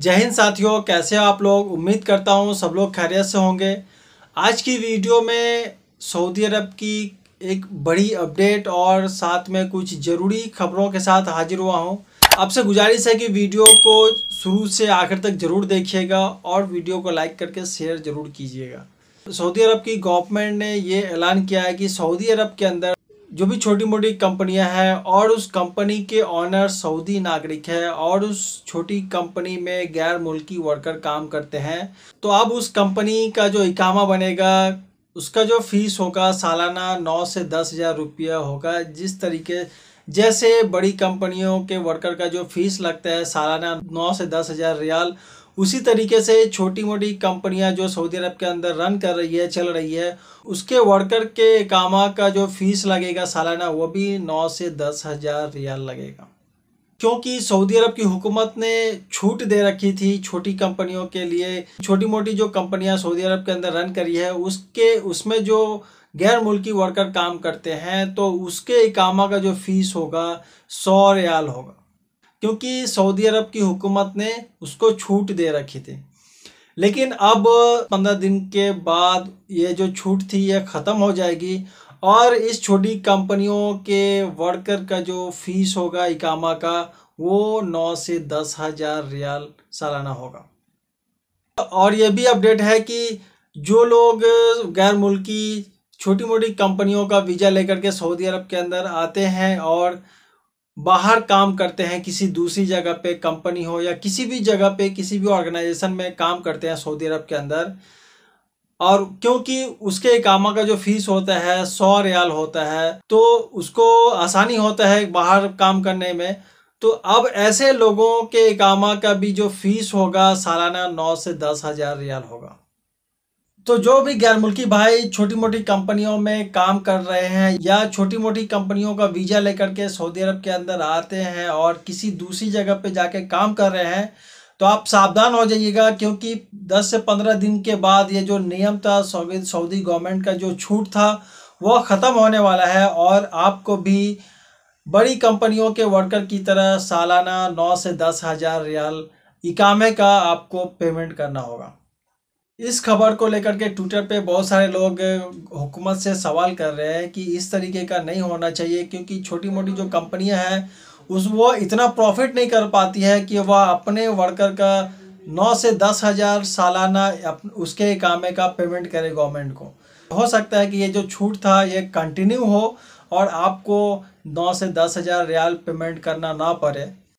जय हिंद साथियों कैसे आप लोग उम्मीद करता हूँ सब लोग खैरियत से होंगे आज की वीडियो में सऊदी अरब की एक बड़ी अपडेट और साथ में कुछ ज़रूरी खबरों के साथ हाजिर हुआ हूँ आपसे गुजारिश है कि वीडियो को शुरू से आखिर तक ज़रूर देखिएगा और वीडियो को लाइक करके शेयर ज़रूर कीजिएगा सऊदी अरब की गवर्नमेंट ने ये ऐलान किया है कि सऊदी अरब के अंदर जो भी छोटी मोटी कंपनियां हैं और उस कंपनी के ऑनर सऊदी नागरिक है और उस छोटी कंपनी में गैर मुल्की वर्कर काम करते हैं तो अब उस कंपनी का जो इकामा बनेगा उसका जो फीस होगा सालाना नौ से दस हज़ार रुपया होगा जिस तरीके जैसे बड़ी कंपनियों के वर्कर का जो फीस लगता है सालाना नौ से दस हज़ार रियाल उसी तरीके से छोटी मोटी कंपनियां जो सऊदी अरब के अंदर रन कर रही है चल रही है उसके वर्कर के कामा का जो फीस लगेगा सालाना वो भी नौ से दस हज़ार रियाल लगेगा क्योंकि सऊदी अरब की हुकूमत ने छूट दे रखी थी छोटी कंपनियों के लिए छोटी मोटी जो कंपनियां सऊदी अरब के अंदर रन करी है उसके उसमें जो गैर मुल्की वर्कर काम करते हैं तो उसके इकामा का जो फीस होगा सौ रियाल होगा क्योंकि सऊदी अरब की हुकूमत ने उसको छूट दे रखी थी लेकिन अब पंद्रह दिन के बाद ये जो छूट थी ये ख़त्म हो जाएगी और इस छोटी कंपनियों के वर्कर का जो फीस होगा इकामा का वो नौ से दस हज़ार रियाल सालाना होगा और ये भी अपडेट है कि जो लोग गैर मुल्की छोटी मोटी कंपनियों का वीज़ा लेकर के सऊदी अरब के अंदर आते हैं और बाहर काम करते हैं किसी दूसरी जगह पे कंपनी हो या किसी भी जगह पे किसी भी ऑर्गेनाइजेशन में काम करते हैं सऊदी अरब के अंदर और क्योंकि उसके इकामा का जो फीस होता है सौ रियाल होता है तो उसको आसानी होता है बाहर काम करने में तो अब ऐसे लोगों के इकामा का भी जो फीस होगा सालाना नौ से दस हज़ार रियाल होगा तो जो भी गैर मुल्की भाई छोटी मोटी कंपनियों में काम कर रहे हैं या छोटी मोटी कंपनियों का वीज़ा लेकर के सऊदी अरब के अंदर आते हैं और किसी दूसरी जगह पे जाके काम कर रहे हैं तो आप सावधान हो जाइएगा क्योंकि 10 से 15 दिन के बाद ये जो नियम था सऊदी सऊदी गवर्नमेंट का जो छूट था वह ख़त्म होने वाला है और आपको भी बड़ी कंपनियों के वर्कर की तरह सालाना नौ से दस हज़ार रियाल इकामे का आपको पेमेंट करना होगा इस खबर को लेकर के ट्विटर पे बहुत सारे लोग हुकूमत से सवाल कर रहे हैं कि इस तरीके का नहीं होना चाहिए क्योंकि छोटी मोटी जो कंपनियां हैं उस वो इतना प्रॉफिट नहीं कर पाती है कि वह अपने वर्कर का नौ से दस हज़ार सालाना उसके कामे का पेमेंट करे गवर्नमेंट को हो सकता है कि ये जो छूट था ये कंटिन्यू हो और आपको नौ से दस हज़ार रियाल पेमेंट करना ना पड़े